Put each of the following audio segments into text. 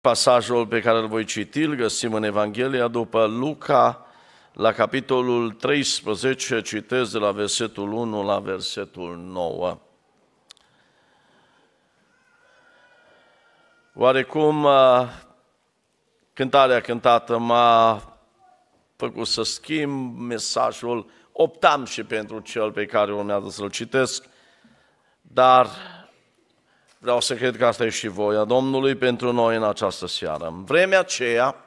Pasajul pe care îl voi citi îl găsim în Evanghelia după Luca, la capitolul 13, citez de la versetul 1 la versetul 9. Oarecum, cântarea cântată m-a făcut să schimb mesajul, optam și pentru cel pe care urmează să-l citesc, dar vreau să cred că asta e și voia Domnului pentru noi în această seară. În vremea aceea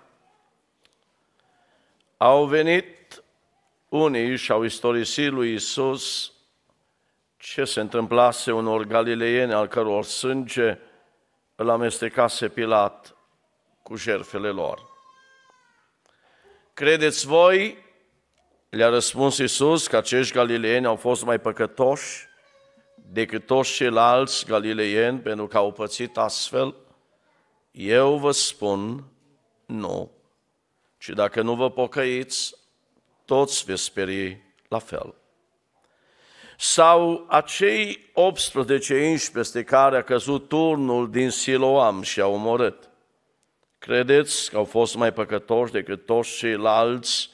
au venit unii și au istorisit lui Isus ce se întâmplase unor galileieni al căror sânge îl amestecase Pilat cu jerfele lor. Credeți voi, le-a răspuns Isus, că acești galileieni au fost mai păcătoși decât toți ceilalți galileieni pentru că au pățit astfel? Eu vă spun nu. Și dacă nu vă pocăiți, toți veți speri la fel. Sau acei 18 inși peste care a căzut turnul din Siloam și a omorât. Credeți că au fost mai păcătoși decât toți ceilalți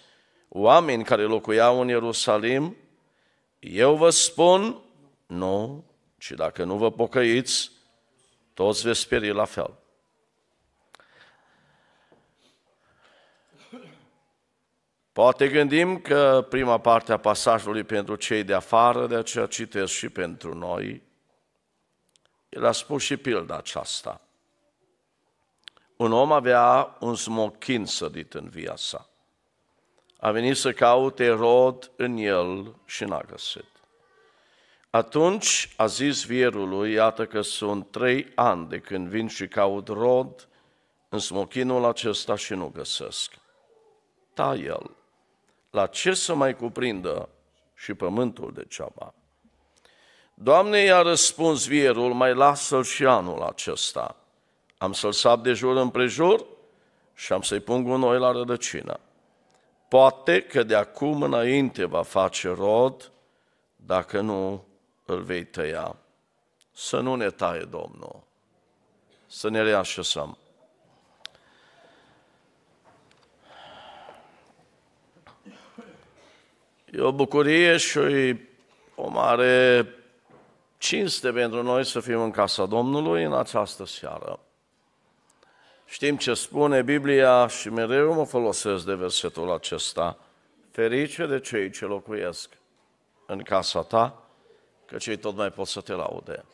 oameni care locuiau în Ierusalim? Eu vă spun, nu, ci dacă nu vă pocăiți, toți veți pieri la fel. Poate gândim că prima parte a pasajului pentru cei de afară, de aceea citesc și pentru noi, el a spus și pilda aceasta. Un om avea un smochin sădit în via sa. A venit să caute rod în el și n-a găsit. Atunci a zis vierului, iată că sunt trei ani de când vin și caut rod în smochinul acesta și nu găsesc. Taie-l. Da, la ce să mai cuprindă și pământul ceaba? Doamne, i-a răspuns vierul, mai lasă-l și anul acesta. Am să-l sap de jur împrejur și am să-i pun gunoi la rădăcină. Poate că de acum înainte va face rod, dacă nu, îl vei tăia. Să nu ne taie Domnul, să ne reașezăm. E o bucurie și o mare cinste pentru noi să fim în casa Domnului în această seară. Știm ce spune Biblia și mereu mă folosesc de versetul acesta. Ferice de cei ce locuiesc în casa ta căci cei tot mai pot să te laude.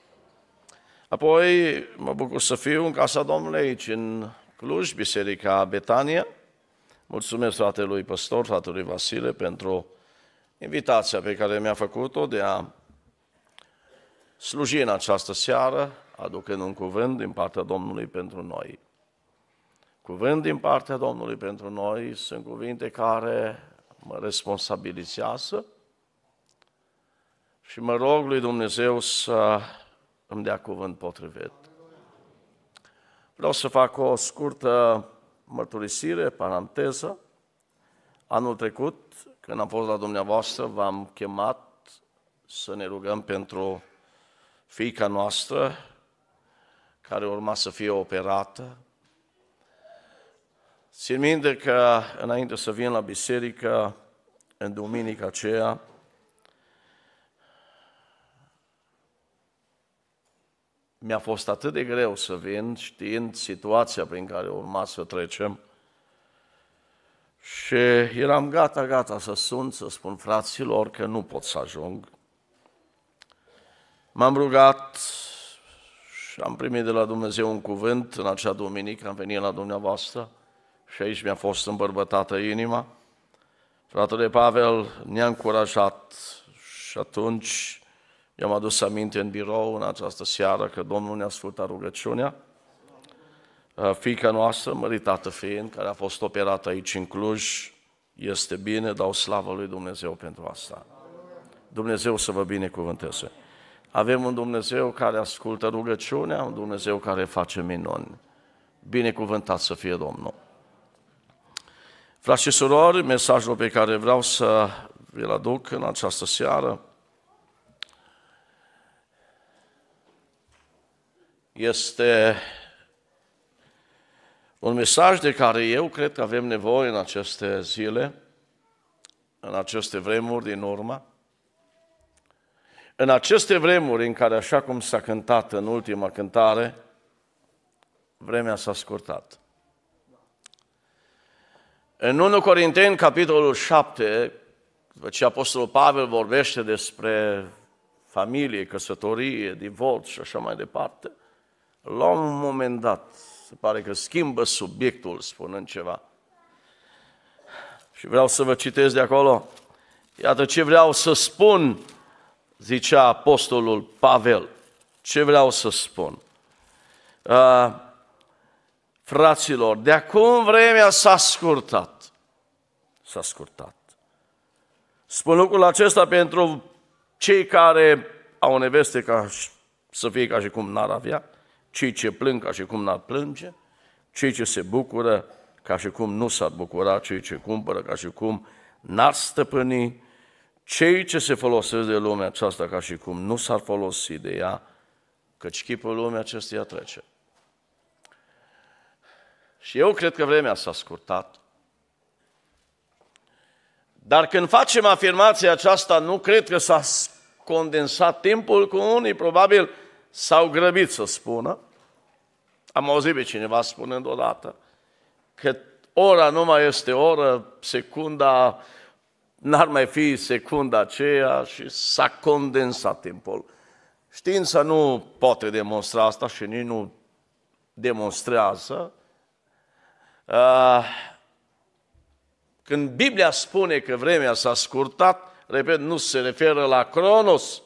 Apoi mă bucur să fiu în Casa Domnului aici, în Cluj, Biserica Betania. Mulțumesc fratelui păstor, fratelui Vasile, pentru invitația pe care mi-a făcut-o de a sluji în această seară, aducând un cuvânt din partea Domnului pentru noi. Cuvânt din partea Domnului pentru noi sunt cuvinte care mă responsabilizează, și mă rog lui Dumnezeu să îmi dea cuvânt potrivit. Vreau să fac o scurtă mărturisire, paranteză. Anul trecut, când am fost la dumneavoastră, v-am chemat să ne rugăm pentru fiica noastră, care urma să fie operată. Țin minte că înainte să vin la biserică, în duminica aceea, mi-a fost atât de greu să vin, știind situația prin care urma să trecem. Și eram gata, gata să sun, să spun fraților că nu pot să ajung. M-am rugat și am primit de la Dumnezeu un cuvânt în acea duminică, am venit la dumneavoastră și aici mi-a fost îmbărbătată inima. Fratele Pavel ne-a încurajat și atunci eu am adus aminte în birou în această seară că Domnul ne-a ascultat rugăciunea. Uh, Fica noastră, măritată fiind, care a fost operată aici în Cluj, este bine, dau slavă lui Dumnezeu pentru asta. Dumnezeu să vă binecuvânteze. Avem un Dumnezeu care ascultă rugăciunea, un Dumnezeu care face minuni. Binecuvântat să fie Domnul. Frați și surori, mesajul pe care vreau să vi-l aduc în această seară este un mesaj de care eu cred că avem nevoie în aceste zile, în aceste vremuri din urmă, în aceste vremuri în care, așa cum s-a cântat în ultima cântare, vremea s-a scurtat. În 1 Corinteni, capitolul 7, după ce Apostolul Pavel vorbește despre familie, căsătorie, divorț și așa mai departe, la un moment dat, se pare că schimbă subiectul spunând ceva. Și vreau să vă citesc de acolo. Iată ce vreau să spun, zicea apostolul Pavel. Ce vreau să spun? Uh, fraților, de acum vremea s-a scurtat. S-a scurtat. Spun lucrul acesta pentru cei care au neveste ca să fie ca și cum n-ar avea, cei ce plâng ca și cum n-ar plânge, cei ce se bucură ca și cum nu s-ar bucura, cei ce cumpără ca și cum n-ar stăpâni, cei ce se folosesc de lumea aceasta ca și cum nu s-ar folosi de ea, căci chipul lumea acesteia trece. Și eu cred că vremea s-a scurtat. Dar când facem afirmația aceasta, nu cred că s-a condensat timpul cu unii, probabil s-au grăbit să spună, am auzit pe cineva spunând odată, că ora nu mai este oră, secunda n-ar mai fi secunda aceea și s-a condensat timpul. Știința nu poate demonstra asta și nici nu demonstrează. Ah, când Biblia spune că vremea s-a scurtat, repet, nu se referă la cronos,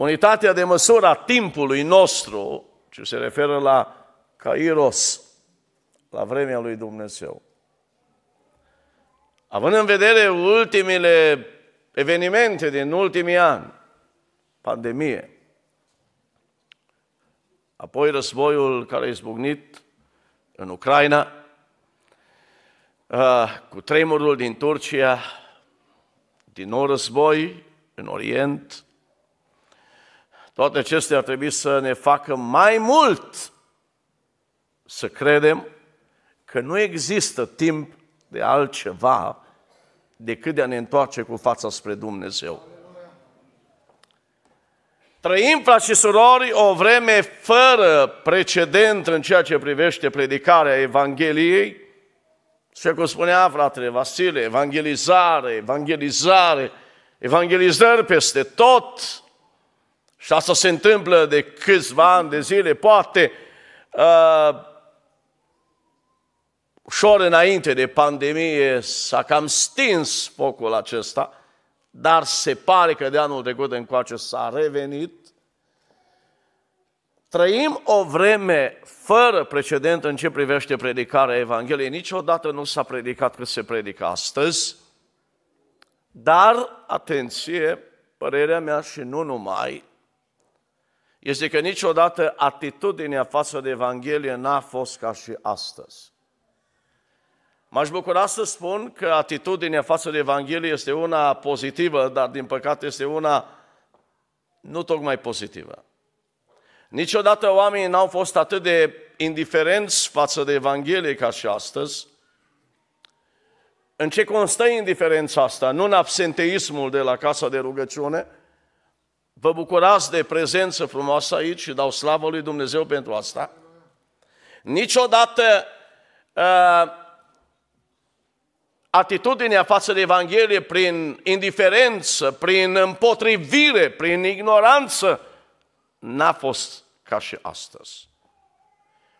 Unitatea de măsură a timpului nostru, ce se referă la Kairos, la vremea lui Dumnezeu. Având în vedere ultimile evenimente din ultimii ani, pandemie, apoi războiul care a izbucnit în Ucraina, cu tremurul din Turcia, din nou război în Orient, toate acestea ar trebui să ne facă mai mult să credem că nu există timp de altceva decât de a ne întoarce cu fața spre Dumnezeu. Trăim, frați și surori, o vreme fără precedent în ceea ce privește predicarea Evangheliei. Și cum spunea fratele Vasile, evangelizare, evangelizare, evangelizări peste tot și asta se întâmplă de câțiva ani de zile, poate uh, ușor înainte de pandemie s-a cam stins focul acesta, dar se pare că de anul trecut încoace s-a revenit. Trăim o vreme fără precedent în ce privește predicarea Evangheliei. Niciodată nu s-a predicat cât se predică astăzi, dar, atenție, părerea mea și nu numai, este că niciodată atitudinea față de Evanghelie n-a fost ca și astăzi. M-aș bucura să spun că atitudinea față de Evanghelie este una pozitivă, dar din păcate este una nu tocmai pozitivă. Niciodată oamenii n-au fost atât de indiferenți față de Evanghelie ca și astăzi. În ce constă indiferența asta? Nu în absenteismul de la casa de rugăciune – Vă bucurați de prezență frumoasă aici și dau slavă lui Dumnezeu pentru asta. Niciodată uh, atitudinea față de Evanghelie prin indiferență, prin împotrivire, prin ignoranță, n-a fost ca și astăzi.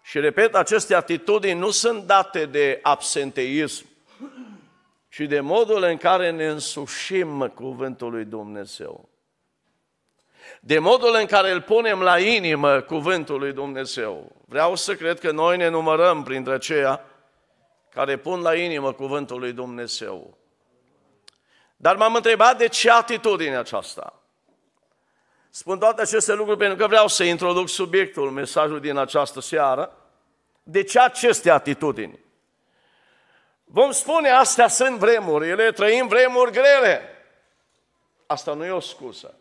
Și repet, aceste atitudini nu sunt date de absenteism, ci de modul în care ne însușim cuvântul lui Dumnezeu de modul în care îl punem la inimă cuvântul lui Dumnezeu. Vreau să cred că noi ne numărăm printre aceia care pun la inimă cuvântul lui Dumnezeu. Dar m-am întrebat de ce atitudine aceasta. Spun toate aceste lucruri pentru că vreau să introduc subiectul, mesajul din această seară. De ce aceste atitudini? Vom spune, astea sunt vremurile, trăim vremuri grele. Asta nu e o scuză.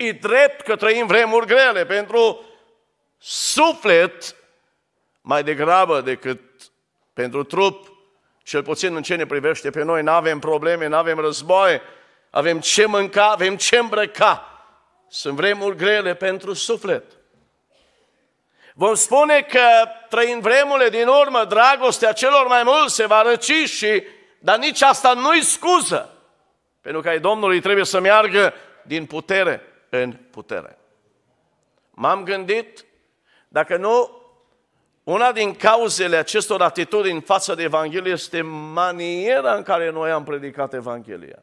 E drept că trăim vremuri grele pentru suflet mai degrabă decât pentru trup, cel puțin în ce ne privește pe noi, nu avem probleme, nu avem războaie, avem ce mânca, avem ce îmbrăca. Sunt vremuri grele pentru suflet. Vom spune că trăind vremurile din urmă, dragostea celor mai mulți se va răci și, dar nici asta nu-i scuză, pentru că ai Domnului trebuie să meargă din putere în putere. M-am gândit, dacă nu, una din cauzele acestor atitudini față de Evanghelie este maniera în care noi am predicat Evanghelia.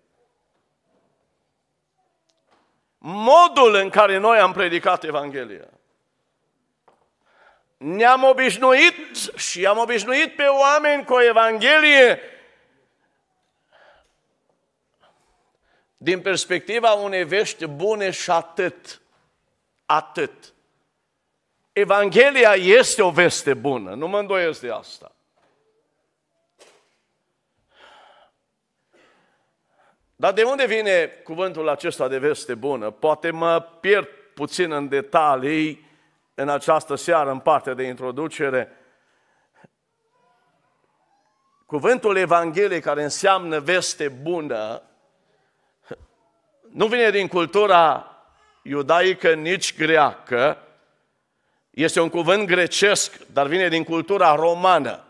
Modul în care noi am predicat Evanghelia. Ne-am obișnuit și am obișnuit pe oameni cu o Evanghelie din perspectiva unei vești bune și atât. Atât. Evanghelia este o veste bună, nu mă îndoiesc de asta. Dar de unde vine cuvântul acesta de veste bună? Poate mă pierd puțin în detalii în această seară, în partea de introducere. Cuvântul Evangheliei care înseamnă veste bună nu vine din cultura iudaică, nici greacă, este un cuvânt grecesc, dar vine din cultura romană.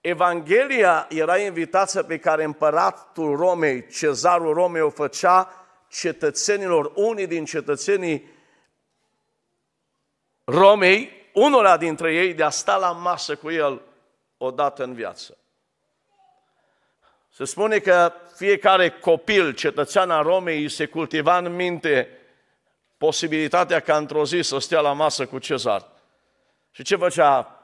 Evanghelia era invitația pe care împăratul Romei, cezarul Romei o făcea cetățenilor, unii din cetățenii Romei, unora dintre ei, de a sta la masă cu el odată în viață. Se spune că fiecare copil, cetățean al Romei, îi se cultiva în minte posibilitatea ca într-o zi să stea la masă cu cezar. Și ce făcea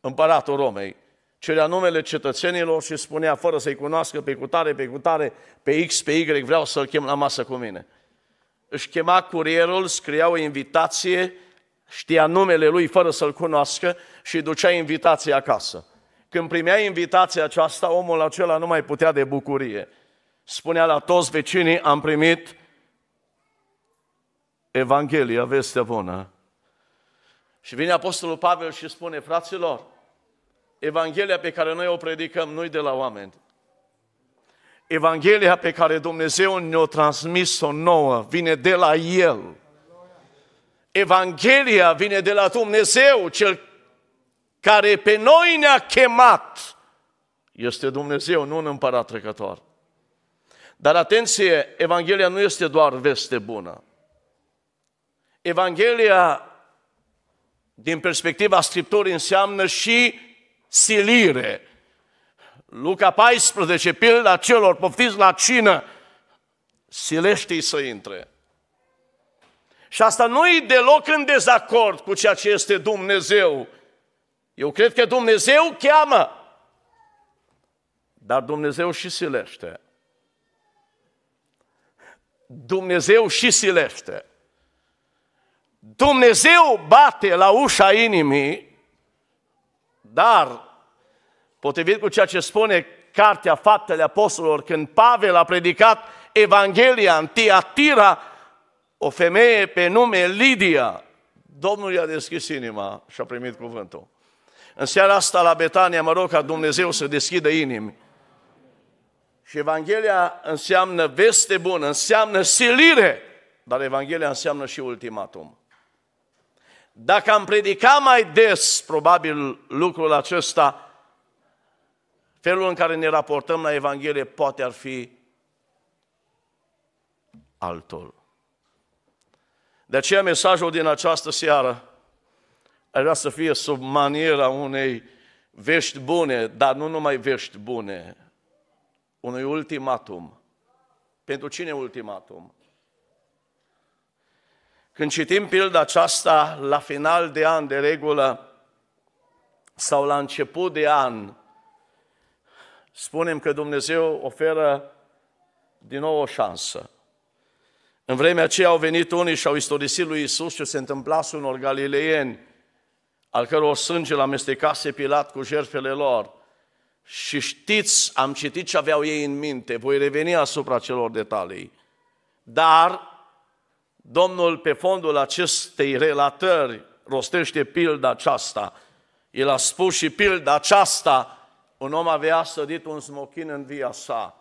împăratul Romei? Cerea numele cetățenilor și spunea, fără să-i cunoască pe cutare, pe cutare, pe X, pe Y, vreau să-l chem la masă cu mine. Își chema curierul, scria o invitație, știa numele lui fără să-l cunoască și ducea invitația acasă. Când primea invitația aceasta, omul acela nu mai putea de bucurie. Spunea la toți vecinii, am primit Evanghelia, vestea bună. Și vine Apostolul Pavel și spune, fraților, Evanghelia pe care noi o predicăm nu de la oameni. Evanghelia pe care Dumnezeu ne-o transmis-o nouă vine de la El. Evanghelia vine de la Dumnezeu, Cel care pe noi ne-a chemat este Dumnezeu, nu un împărat trecător. Dar atenție, Evanghelia nu este doar veste bună. Evanghelia, din perspectiva Scripturii, înseamnă și silire. Luca 14, pilda celor poftiți la cină, silește-i să intre. Și asta nu e deloc în dezacord cu ceea ce este Dumnezeu eu cred că Dumnezeu cheamă, dar Dumnezeu și silește. Dumnezeu și silește. Dumnezeu bate la ușa inimii, dar, potrivit cu ceea ce spune Cartea Faptele Apostolilor, când Pavel a predicat Evanghelia în Tiatira, o femeie pe nume Lidia, Domnul i-a deschis inima și a primit cuvântul. În seara asta la Betania mă rog ca Dumnezeu să deschidă inimi. Și Evanghelia înseamnă veste bună, înseamnă silire, dar Evanghelia înseamnă și ultimatum. Dacă am predicat mai des, probabil, lucrul acesta, felul în care ne raportăm la Evanghelie poate ar fi altul. De aceea mesajul din această seară ar vrea să fie sub maniera unei vești bune, dar nu numai vești bune, unui ultimatum. Pentru cine ultimatum? Când citim pilda aceasta la final de an de regulă sau la început de an, spunem că Dumnezeu oferă din nou o șansă. În vremea aceea au venit unii și au istorisit lui Isus ce se întâmplase unor galileieni al căror sânge l-amestecase Pilat cu jertfele lor. Și știți, am citit ce aveau ei în minte, voi reveni asupra celor detalii. Dar Domnul, pe fondul acestei relatări, rostește pilda aceasta. El a spus și pilda aceasta, un om avea sădit un smochin în via sa.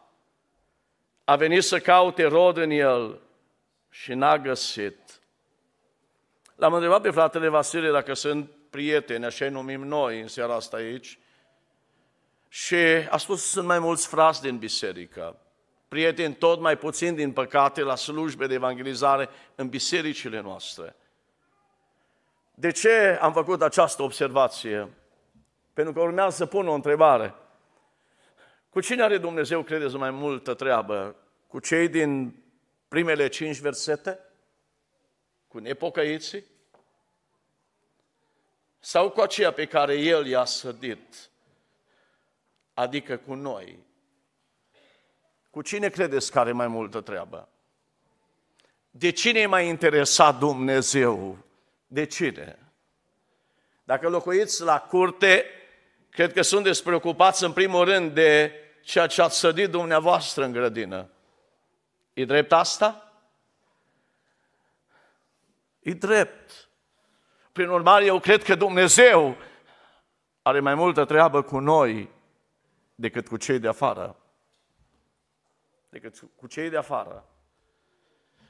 A venit să caute rod în el și n-a găsit. L-am întrebat pe fratele Vasile dacă sunt prieteni, așa numim noi în seara asta aici, și a spus, sunt mai mulți frați din biserică, prieteni tot mai puțin, din păcate, la slujbe de evangelizare în bisericile noastre. De ce am făcut această observație? Pentru că urmează să pun o întrebare. Cu cine are Dumnezeu, credeți, mai multă treabă? Cu cei din primele cinci versete? Cu nepocăiții? sau cu aceea pe care El i-a sădit, adică cu noi. Cu cine credeți că are mai multă treabă? De cine e mai interesat Dumnezeu? De cine? Dacă locuiți la curte, cred că sunteți preocupați în primul rând de ceea ce ați sădit dumneavoastră în grădină. E drept asta? E drept. Prin urmare, eu cred că Dumnezeu are mai multă treabă cu noi decât cu cei de afară. Decât cu cei de afară.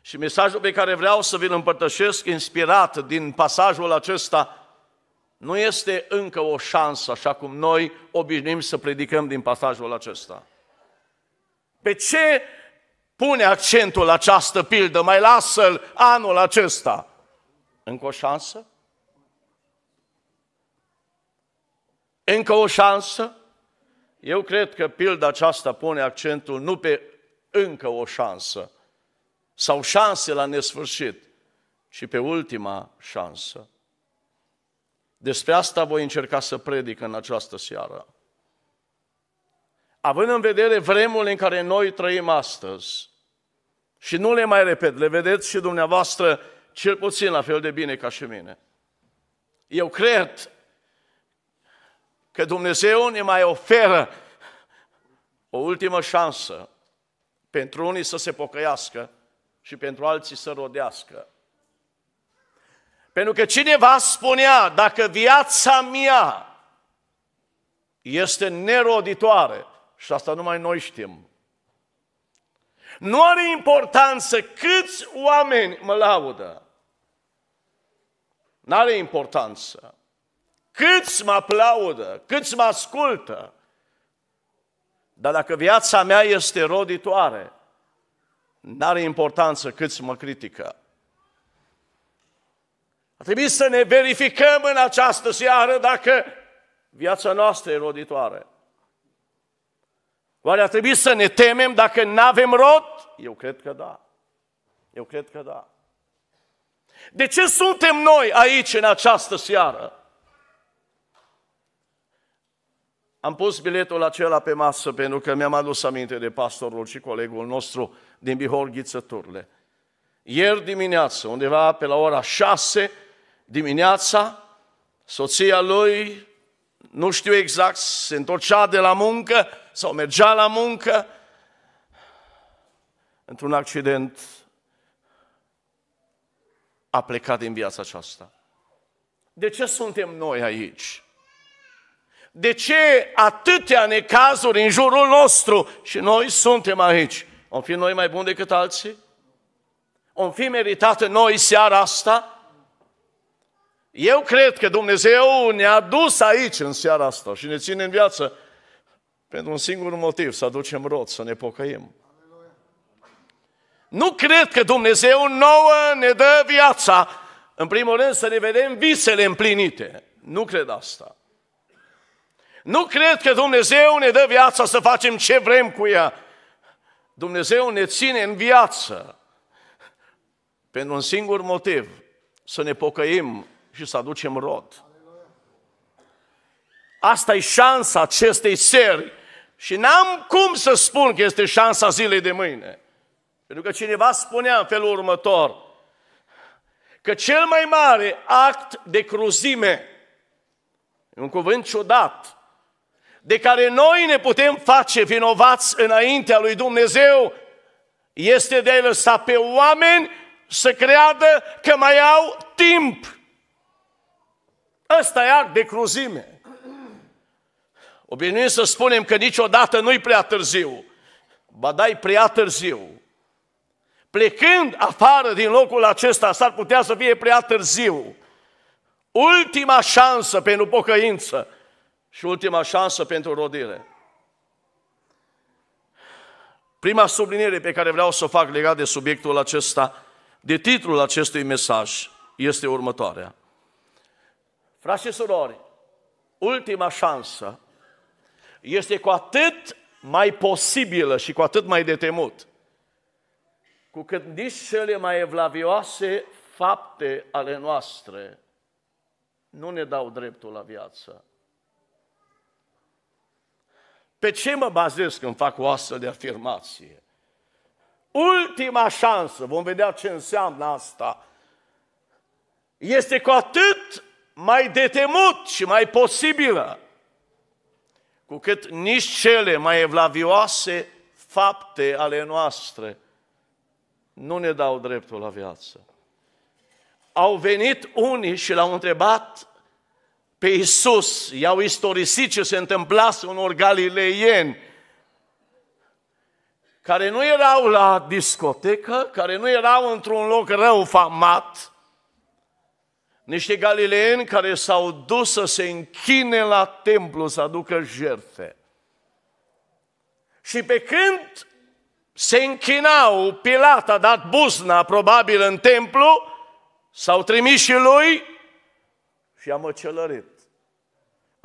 Și mesajul pe care vreau să vi-l împărtășesc, inspirat din pasajul acesta, nu este încă o șansă, așa cum noi obișnim să predicăm din pasajul acesta. Pe ce pune accentul această pildă? Mai lasă-l anul acesta. Încă o șansă? încă o șansă? Eu cred că pilda aceasta pune accentul nu pe încă o șansă sau șanse la nesfârșit, ci pe ultima șansă. Despre asta voi încerca să predic în această seară. Având în vedere vremul în care noi trăim astăzi, și nu le mai repet, le vedeți și dumneavoastră cel puțin la fel de bine ca și mine. Eu cred că Dumnezeu ne mai oferă o ultimă șansă pentru unii să se pocăiască și pentru alții să rodească. Pentru că cineva spunea, dacă viața mea este neroditoare, și asta numai noi știm, nu are importanță câți oameni mă laudă. Nu are importanță. Câți mă aplaudă, câți mă ascultă. Dar dacă viața mea este roditoare, n-are importanță câți mă critică. A trebuit să ne verificăm în această seară dacă viața noastră e roditoare. Oare a trebuit să ne temem dacă nu avem rod? Eu cred că da. Eu cred că da. De ce suntem noi aici în această seară? Am pus biletul acela pe masă pentru că mi-am adus aminte de pastorul și colegul nostru din Bihor Ghițăturle. Ieri dimineață, undeva pe la ora 6 dimineața, soția lui, nu știu exact, se întorcea de la muncă sau mergea la muncă, într-un accident a plecat din viața aceasta. De ce suntem noi aici? De ce atâtea necazuri în jurul nostru și noi suntem aici? Om fi noi mai buni decât alții? Om fi meritat noi seara asta? Eu cred că Dumnezeu ne-a dus aici în seara asta și ne ține în viață pentru un singur motiv, să aducem rod, să ne pocăim. Nu cred că Dumnezeu nouă ne dă viața. În primul rând să ne vedem visele împlinite. Nu cred asta. Nu cred că Dumnezeu ne dă viața să facem ce vrem cu ea. Dumnezeu ne ține în viață pentru un singur motiv, să ne pocăim și să aducem rod. Asta e șansa acestei seri. Și n-am cum să spun că este șansa zilei de mâine. Pentru că cineva spunea în felul următor, că cel mai mare act de cruzime, un cuvânt ciudat, de care noi ne putem face vinovați înaintea lui Dumnezeu este de a lăsa pe oameni să creadă că mai au timp. Ăsta e act de cruzime. Obișnuim să spunem că niciodată nu-i prea târziu. Ba dai prea târziu. Plecând afară din locul acesta, s-ar putea să fie prea târziu. Ultima șansă pentru pocăință și ultima șansă pentru rodire. Prima subliniere pe care vreau să o fac legat de subiectul acesta, de titlul acestui mesaj, este următoarea. Frați și surori, ultima șansă este cu atât mai posibilă și cu atât mai de temut, cu cât nici cele mai evlavioase fapte ale noastre nu ne dau dreptul la viață. Pe ce mă bazez când fac o astfel de afirmație? Ultima șansă, vom vedea ce înseamnă asta, este cu atât mai detemut și mai posibilă, cu cât nici cele mai evlavioase fapte ale noastre nu ne dau dreptul la viață. Au venit unii și l-au întrebat pe Isus, i-au istorisit ce se întâmplase unor galileieni care nu erau la discotecă, care nu erau într-un loc rău famat, niște galileeni care s-au dus să se închine la templu, să aducă jertfe. Și pe când se închinau, Pilat a dat buzna probabil în templu, s-au trimis și lui și a măcelărit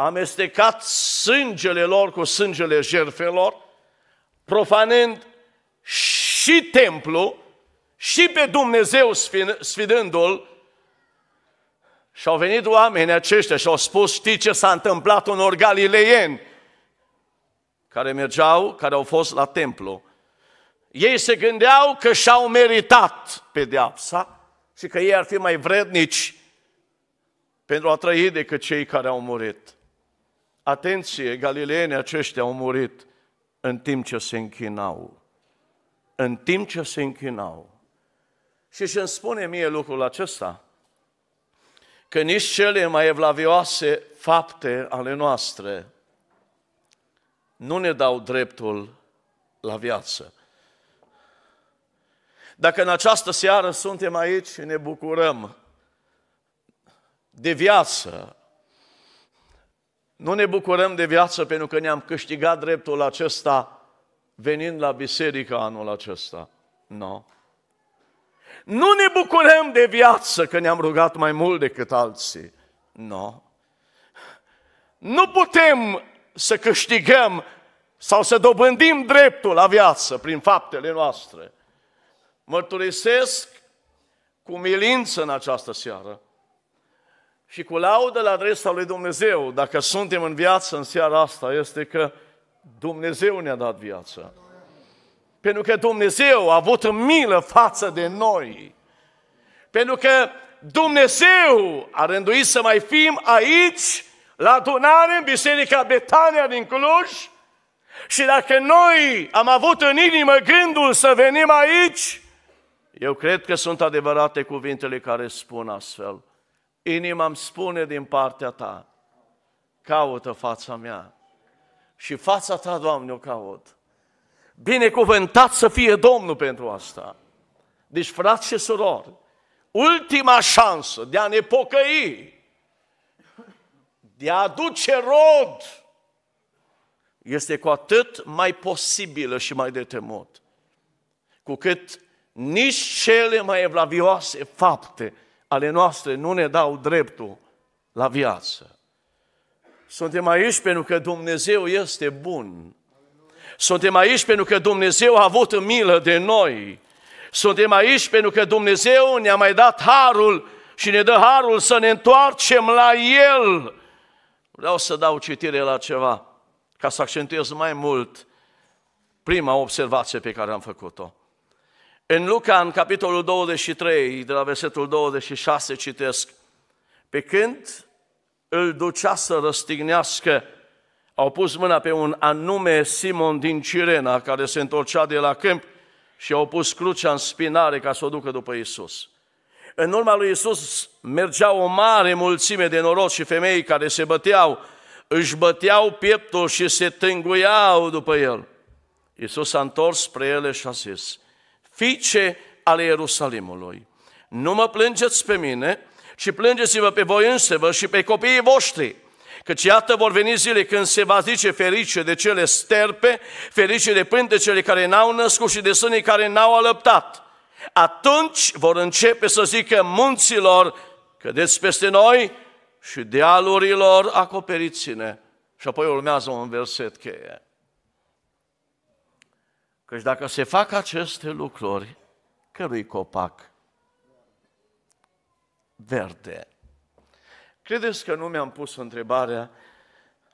amestecat sângele lor cu sângele jertfelor, profanând și templu, și pe Dumnezeu sfidându-l, și au venit oamenii aceștia și au spus, știi ce s-a întâmplat unor galileieni care mergeau, care au fost la templu. Ei se gândeau că și-au meritat pedeapsa și că ei ar fi mai vrednici pentru a trăi decât cei care au murit. Atenție, galileenii aceștia au murit în timp ce se închinau. În timp ce se închinau. Și ce îmi spune mie lucrul acesta? Că nici cele mai evlavioase fapte ale noastre nu ne dau dreptul la viață. Dacă în această seară suntem aici și ne bucurăm de viață, nu ne bucurăm de viață pentru că ne-am câștigat dreptul acesta venind la biserică anul acesta. Nu. No. Nu ne bucurăm de viață că ne-am rugat mai mult decât alții. Nu. No. Nu putem să câștigăm sau să dobândim dreptul la viață prin faptele noastre. Mărturisesc cu milință în această seară și cu laudă la adresa lui Dumnezeu, dacă suntem în viață în seara asta, este că Dumnezeu ne-a dat viață. Pentru că Dumnezeu a avut milă față de noi. Pentru că Dumnezeu a rânduit să mai fim aici, la adunare, în Biserica Betania din Cluj. Și dacă noi am avut în inimă gândul să venim aici, eu cred că sunt adevărate cuvintele care spun astfel – inima îmi spune din partea ta, caută fața mea și fața ta, Doamne, o caut. Binecuvântat să fie Domnul pentru asta. Deci, frați și surori, ultima șansă de a ne pocăi, de a aduce rod, este cu atât mai posibilă și mai de temut, cu cât nici cele mai evlavioase fapte ale noastre nu ne dau dreptul la viață. Suntem aici pentru că Dumnezeu este bun. Suntem aici pentru că Dumnezeu a avut milă de noi. Suntem aici pentru că Dumnezeu ne-a mai dat harul și ne dă harul să ne întoarcem la El. Vreau să dau citire la ceva, ca să accentuez mai mult prima observație pe care am făcut-o. În Luca, în capitolul 23, de la versetul 26, citesc. Pe când îl ducea să răstignească, au pus mâna pe un anume Simon din Cirena, care se întorcea de la câmp și au pus crucea în spinare ca să o ducă după Isus. În urma lui Isus mergea o mare mulțime de noroc și femei care se băteau, își băteau pieptul și se tânguiau după el. Isus s-a întors spre ele și a zis, fiice ale Ierusalimului. Nu mă plângeți pe mine, ci plângeți-vă pe voi însevă și pe copiii voștri. Căci iată vor veni zile când se va zice ferice de cele sterpe, ferice de pântecele care n-au născut și de sânii care n-au alăptat. Atunci vor începe să zică munților, cădeți peste noi și dealurilor acoperiți-ne. Și apoi urmează un verset cheie. Căci dacă se fac aceste lucruri, cărui copac? Verde. Credeți că nu mi-am pus întrebarea?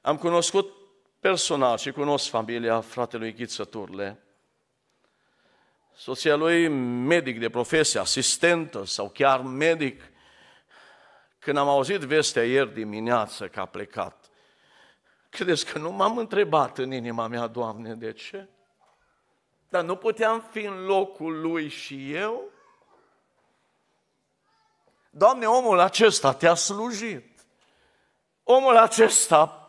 Am cunoscut personal și cunosc familia fratelui Ghiță Turle. Soția lui medic de profesie, asistentă sau chiar medic. Când am auzit vestea ieri dimineață că a plecat, credeți că nu m-am întrebat în inima mea, Doamne, de ce? Dar nu puteam fi în locul lui și eu? Doamne, omul acesta te-a slujit. Omul acesta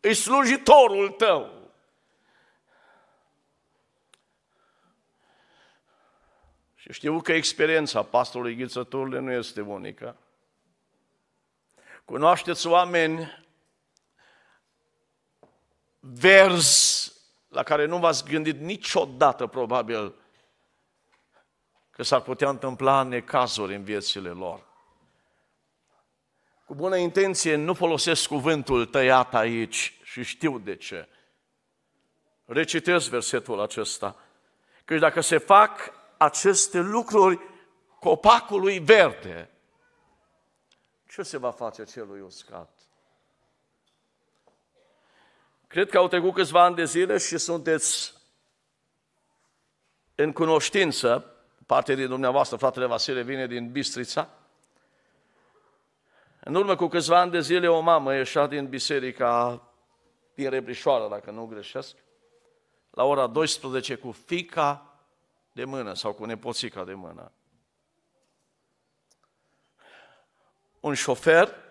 e slujitorul tău. Și știu că experiența pastorului Ghițăturile nu este unică. Cunoașteți oameni verzi la care nu v-ați gândit niciodată, probabil, că s-ar putea întâmpla necazuri în viețile lor. Cu bună intenție nu folosesc cuvântul tăiat aici și știu de ce. Recitez versetul acesta. Că dacă se fac aceste lucruri copacului verde, ce se va face celui uscat? Cred că au trecut câțiva ani de zile și sunteți în cunoștință, parte din dumneavoastră, fratele Vasile, vine din Bistrița. În urmă cu câțiva ani de zile, o mamă ieșea din biserica din Rebrișoară, dacă nu greșesc, la ora 12 cu fica de mână sau cu nepoțica de mână. Un șofer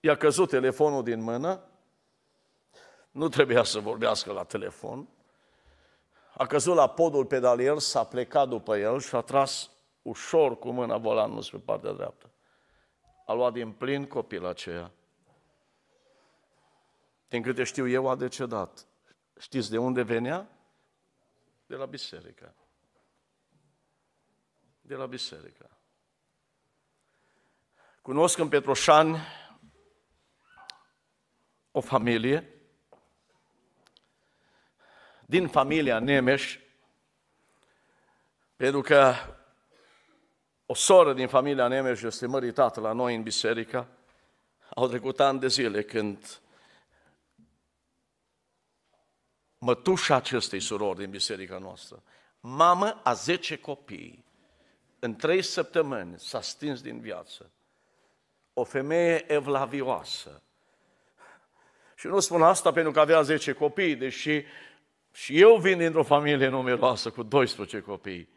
I-a căzut telefonul din mână, nu trebuia să vorbească la telefon, a căzut la podul pedalier, s-a plecat după el și a tras ușor cu mâna volanul spre partea dreaptă. A luat din plin copil aceea. Din câte știu eu, a decedat. Știți de unde venea? De la biserică. De la biserică. Cunosc în Petroșani o familie. Din familia Nemeș, pentru că o soră din familia Nemeș este măritată la noi în biserică, au trecut ani de zile când mătușa acestei surori din biserica noastră, mamă a 10 copii, în trei săptămâni s-a stins din viață. O femeie evlavioasă, și nu spun asta pentru că avea 10 copii, deși și eu vin dintr-o familie numeroasă cu 12 copii.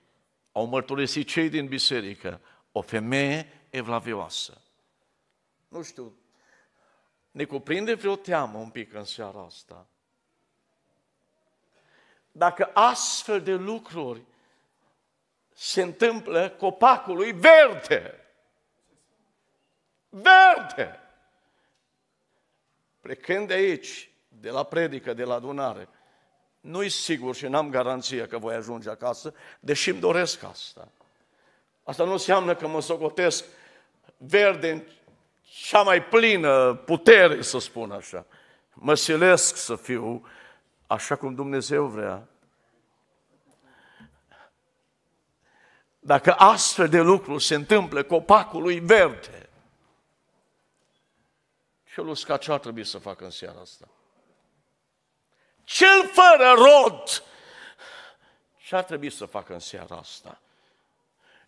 Au mărturisit cei din biserică, o femeie evlavioasă. Nu știu, ne cuprinde vreo teamă un pic în seara asta. Dacă astfel de lucruri se întâmplă copacului verde, verde, plecând de aici, de la predică, de la adunare, nu-i sigur și n-am garanție că voi ajunge acasă, deși îmi doresc asta. Asta nu înseamnă că mă socotesc verde în cea mai plină putere, să spun așa. Mă silesc să fiu așa cum Dumnezeu vrea. Dacă astfel de lucruri se întâmplă copacului verde, și el usca ce ar trebui să facă în seara asta? Cel fără rod, ce ar trebui să facă în seara asta?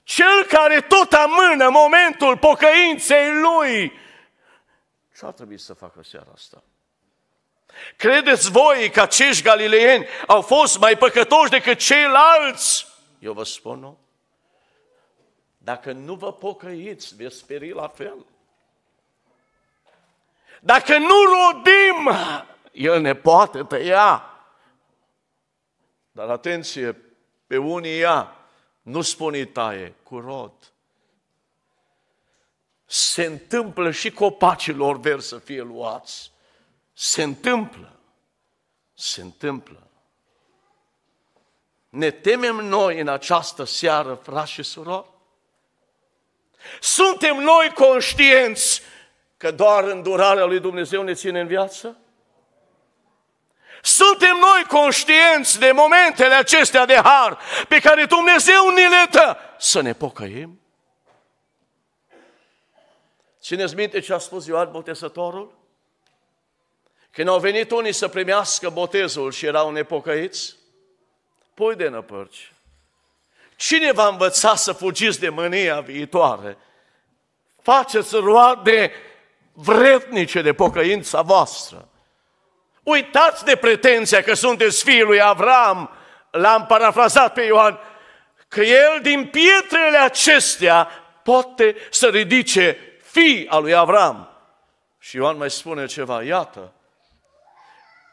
Cel care tot amână momentul pocăinței lui, ce ar trebui să facă seara asta? Credeți voi că acești galileieni au fost mai păcătoși decât ceilalți? Eu vă spun nu. Dacă nu vă pocăiți, veți speri la fel. Dacă nu rodim, El ne poate tăia. Dar atenție, pe unii ea, nu spune taie, cu rod. Se întâmplă și copacilor ver să fie luați. Se întâmplă. Se întâmplă. Ne temem noi în această seară, frați și surori? Suntem noi conștienți că doar îndurarea lui Dumnezeu ne ține în viață? Suntem noi conștienți de momentele acestea de har pe care Dumnezeu ni le dă să ne pocăim? Țineți minte ce a spus Ioan Botezătorul? Când au venit unii să primească botezul și erau nepocăiți, pui de năpărci. Cine va învăța să fugiți de mânia viitoare? Faceți roade vrednice de pocăința voastră. Uitați de pretenția că sunteți fiul lui Avram, l-am parafrazat pe Ioan, că el din pietrele acestea poate să ridice fii al lui Avram. Și Ioan mai spune ceva, iată,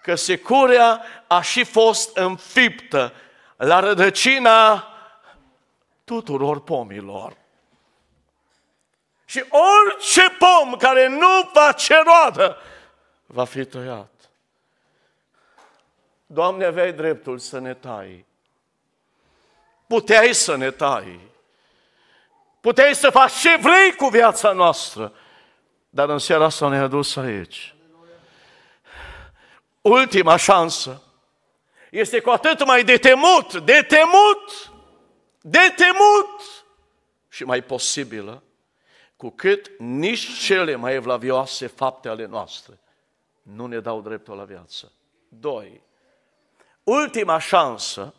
că securea a și fost înfiptă la rădăcina tuturor pomilor. Și orice pom care nu va roadă da, va fi tăiat. Doamne, aveai dreptul să ne tai. Puteai să ne tai. Puteai să faci ce vrei cu viața noastră. Dar în seara asta ne a dus aici. Ultima șansă este cu atât mai de temut, de temut, de temut și mai posibilă cu cât nici cele mai evlavioase fapte ale noastre nu ne dau dreptul la viață. Doi, ultima șansă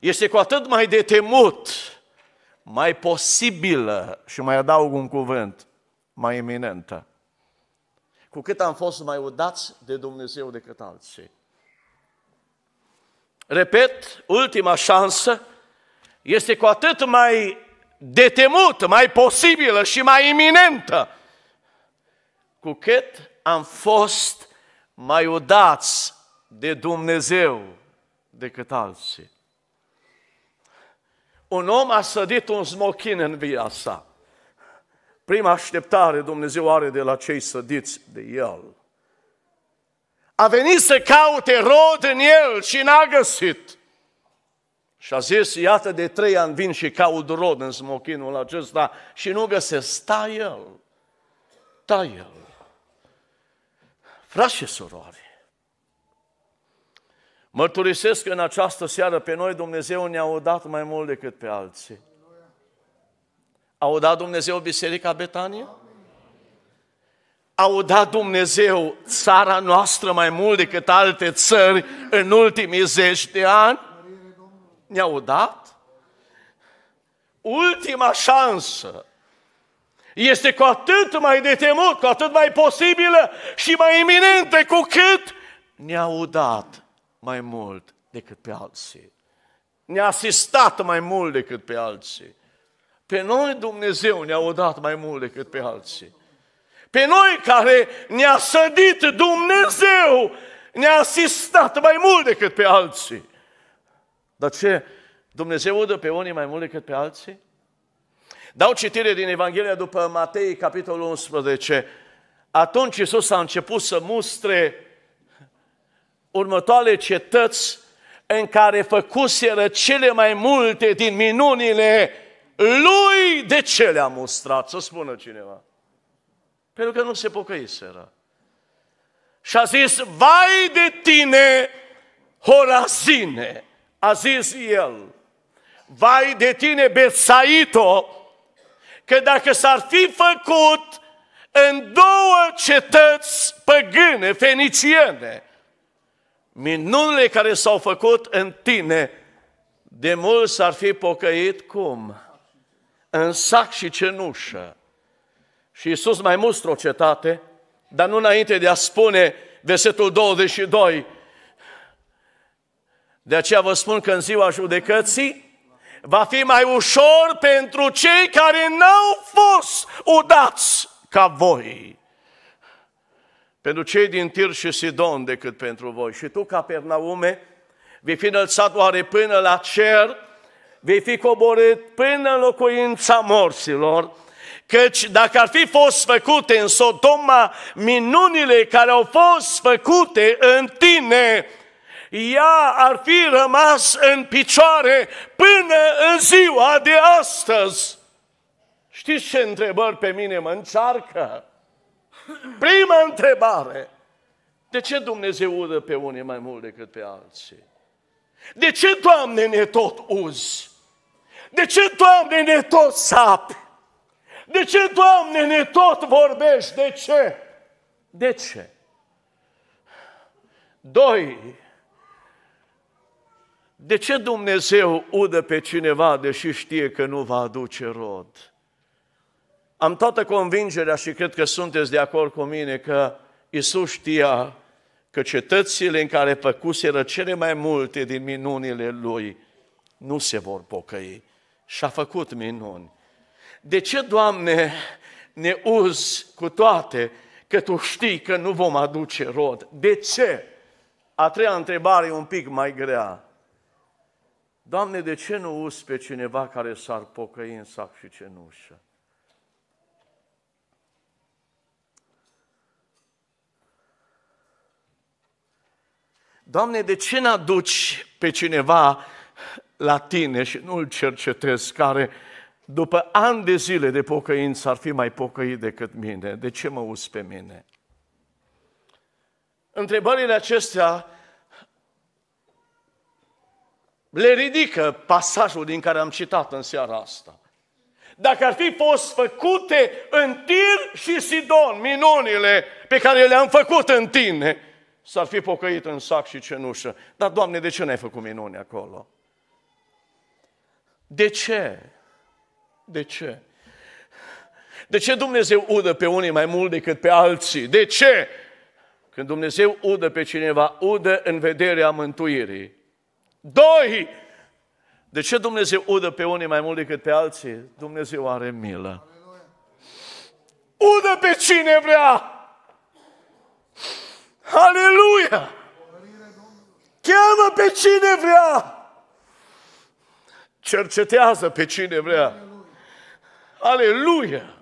este cu atât mai de temut, mai posibilă și mai adaug un cuvânt, mai eminentă. Cu cât am fost mai udați de Dumnezeu decât alții. Repet, ultima șansă este cu atât mai de temut, mai posibilă și mai iminentă, cu cât am fost mai udați de Dumnezeu decât alții. Un om a sădit un smochin în viața sa. Prima așteptare Dumnezeu are de la cei sădiți de el. A venit să caute rod în el și n-a găsit. Și a zis, iată de trei ani vin și caut rod în smochinul acesta și nu găsesc, sta el, sta el. Frați și surori, mărturisesc că în această seară pe noi Dumnezeu ne-a odat mai mult decât pe alții. A odat Dumnezeu Biserica Betania? A dat Dumnezeu țara noastră mai mult decât alte țări în ultimii zeci de ani? ne-au dat, ultima șansă este cu atât mai de temut, cu atât mai posibilă și mai iminentă, cu cât ne-au dat mai mult decât pe alții. Ne-a asistat mai mult decât pe alții. Pe noi Dumnezeu ne-a udat mai mult decât pe alții. Pe noi care ne-a sădit Dumnezeu, ne-a asistat mai mult decât pe alții. Dar ce? Dumnezeu udă pe unii mai mult decât pe alții? Dau citire din Evanghelia după Matei, capitolul 11. Atunci Iisus a început să mustre următoarele cetăți în care făcuseră cele mai multe din minunile lui, de ce le-a mustrat? Să spună cineva. Pentru că nu se pocăiseră. Și a zis, vai de tine, Horazine! A zis el, vai de tine, Betsaito, că dacă s-ar fi făcut în două cetăți păgâne, feniciene, minunile care s-au făcut în tine, de mult s-ar fi pocăit cum? În sac și cenușă. Și Iisus mai mustră o cetate, dar nu înainte de a spune versetul 22, de aceea vă spun că în ziua judecății va fi mai ușor pentru cei care n-au fost udați ca voi. Pentru cei din Tir și Sidon decât pentru voi. Și tu, Capernaume, vei fi înălțat oare până la cer, vei fi coborât până în locuința morților, căci dacă ar fi fost făcute în Sodoma minunile care au fost făcute în tine, ea ar fi rămas în picioare până în ziua de astăzi. Știți ce întrebări pe mine mă încearcă? Prima întrebare. De ce Dumnezeu udă pe unii mai mult decât pe alții? De ce, Doamne, ne tot uzi? De ce, Doamne, ne tot sapi? De ce, Doamne, ne tot vorbești? De ce? De ce? Doi, de ce Dumnezeu udă pe cineva deși știe că nu va aduce rod? Am toată convingerea și cred că sunteți de acord cu mine că Isus știa că cetățile în care făcuseră cele mai multe din minunile Lui nu se vor pocăi. Și a făcut minuni. De ce, Doamne, ne uzi cu toate că Tu știi că nu vom aduce rod? De ce? A treia întrebare e un pic mai grea. Doamne, de ce nu uzi pe cineva care s-ar pocăi în sac și cenușă? Doamne, de ce n-aduci pe cineva la tine și nu-l cercetezi, care după ani de zile de pocăință ar fi mai pocăit decât mine? De ce mă uzi pe mine? Întrebările acestea le ridică pasajul din care am citat în seara asta. Dacă ar fi fost făcute în Tir și Sidon minunile pe care le-am făcut în tine, s-ar fi pocăit în sac și cenușă. Dar, Doamne, de ce n-ai făcut minuni acolo? De ce? De ce? De ce Dumnezeu udă pe unii mai mult decât pe alții? De ce? Când Dumnezeu udă pe cineva, udă în vederea mântuirii. Doi! De ce Dumnezeu udă pe unii mai mult decât pe alții? Dumnezeu are milă. Udă pe cine vrea! Aleluia! Cheamă pe cine vrea! Cercetează pe cine vrea! Aleluia!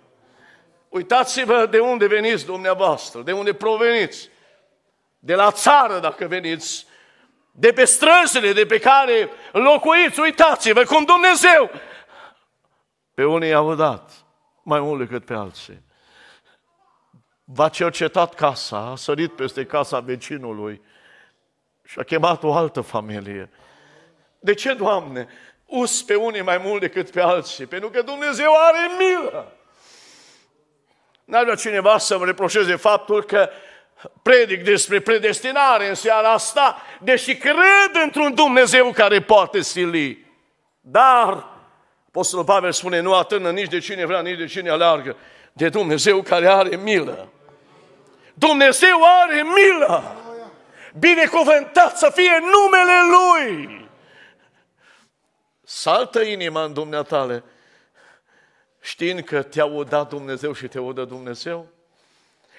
Uitați-vă de unde veniți dumneavoastră, de unde proveniți. De la țară dacă veniți, de pe străzile de pe care locuiți, uitați-vă cum Dumnezeu pe unii i-a vădat mai mult decât pe alții. V-a cercetat casa, a sărit peste casa vecinului și a chemat o altă familie. De ce, Doamne, us pe unii mai mult decât pe alții? Pentru că Dumnezeu are milă. N-ar vrea cineva să-mi reproșeze faptul că predic despre predestinare în seara asta, deși cred într-un Dumnezeu care poate sili. Dar, Apostolul Pavel spune, nu atână nici de cine vrea, nici de cine alargă, de Dumnezeu care are milă. Dumnezeu are milă! Binecuvântat să fie numele Lui! Saltă inima în dumneatale, știind că te-a udat Dumnezeu și te udă Dumnezeu,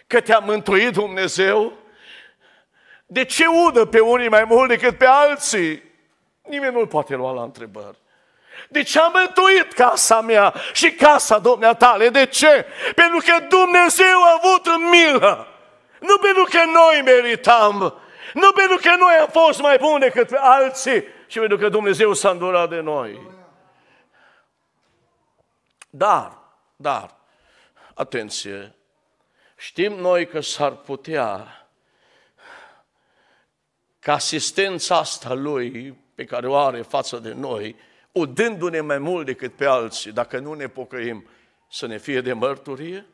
că te-a mântuit Dumnezeu? De ce udă pe unii mai mult decât pe alții? Nimeni nu-l poate lua la întrebări. De ce am mântuit casa mea și casa tale? De ce? Pentru că Dumnezeu a avut milă. Nu pentru că noi meritam. Nu pentru că noi am fost mai buni decât pe alții, și pentru că Dumnezeu s-a îndurat de noi. Dar, dar, atenție, Știm noi că s-ar putea ca asistența asta lui pe care o are față de noi, udându-ne mai mult decât pe alții, dacă nu ne pocăim, să ne fie de mărturie?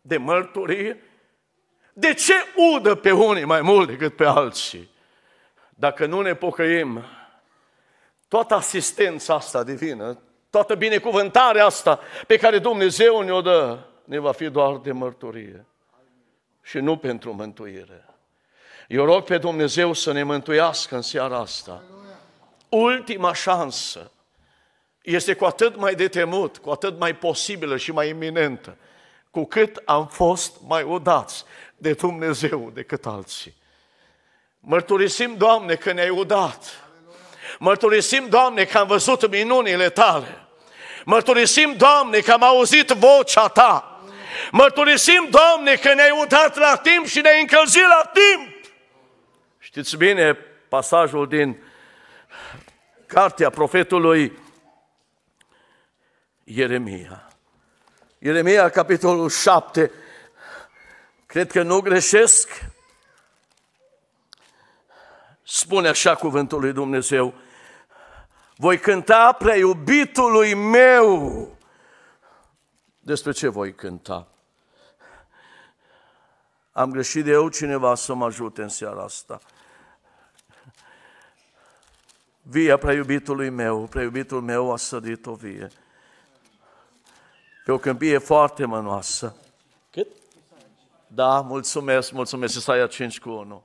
De mărturie? De ce udă pe unii mai mult decât pe alții? Dacă nu ne pocăim, toată asistența asta divină, toată binecuvântarea asta pe care Dumnezeu ne-o dă, ne va fi doar de mărturie și nu pentru mântuire. Eu rog pe Dumnezeu să ne mântuiască în seara asta. Ultima șansă este cu atât mai de temut, cu atât mai posibilă și mai iminentă, cu cât am fost mai udați de Dumnezeu decât alții. Mărturisim, Doamne, că ne-ai udat. Mărturisim, Doamne, că am văzut minunile Tale. Mărturisim, Doamne, că am auzit vocea Ta. Mărturisim, Doamne, că ne-ai udat la timp și ne-ai încălzit la timp. Știți bine pasajul din cartea profetului Ieremia. Ieremia, capitolul 7. Cred că nu greșesc. Spune așa cuvântul lui Dumnezeu. Voi cânta prea iubitului meu despre ce voi cânta? Am greșit eu, cineva să mă ajute în seara asta. Via prea iubitului meu, prea iubitul meu a sărit o vie. Pe o câmpie foarte mănoasă. Cât? Da, mulțumesc, mulțumesc, Isaia 5 cu 1.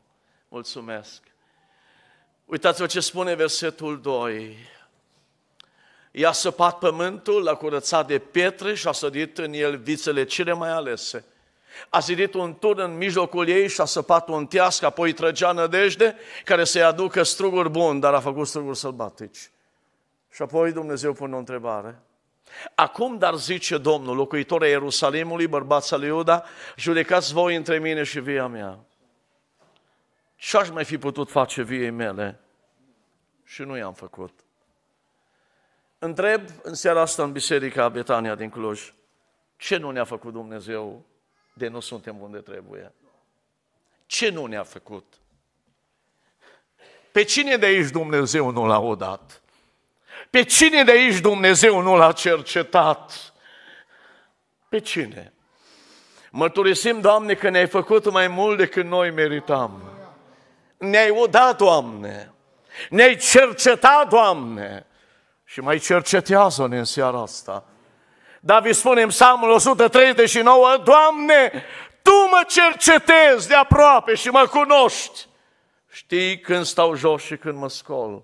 Mulțumesc. Uitați-vă ce spune versetul 2 i-a săpat pământul, l-a curățat de pietre și a sădit în el vițele cele mai alese. A zidit un turn în mijlocul ei și a săpat un teasc, apoi trăgea nădejde care să-i aducă struguri buni, dar a făcut struguri sălbatici. Și apoi Dumnezeu pune o întrebare. Acum, dar zice Domnul, locuitorii Ierusalimului, bărbați al Iuda, judecați voi între mine și via mea. Ce aș mai fi putut face viei mele? Și nu i-am făcut. Întreb în seara asta în biserica Betania din Cluj, ce nu ne-a făcut Dumnezeu de nu suntem unde trebuie? Ce nu ne-a făcut? Pe cine de aici Dumnezeu nu l-a odat? Pe cine de aici Dumnezeu nu l-a cercetat? Pe cine? Mărturisim, Doamne, că ne-ai făcut mai mult decât noi meritam. Ne-ai odat, Doamne. Ne-ai cercetat, Doamne. Și mai cercetează-ne în seara asta. David spune în psalmul 139, Doamne, Tu mă cercetezi de aproape și mă cunoști. Știi când stau jos și când mă scol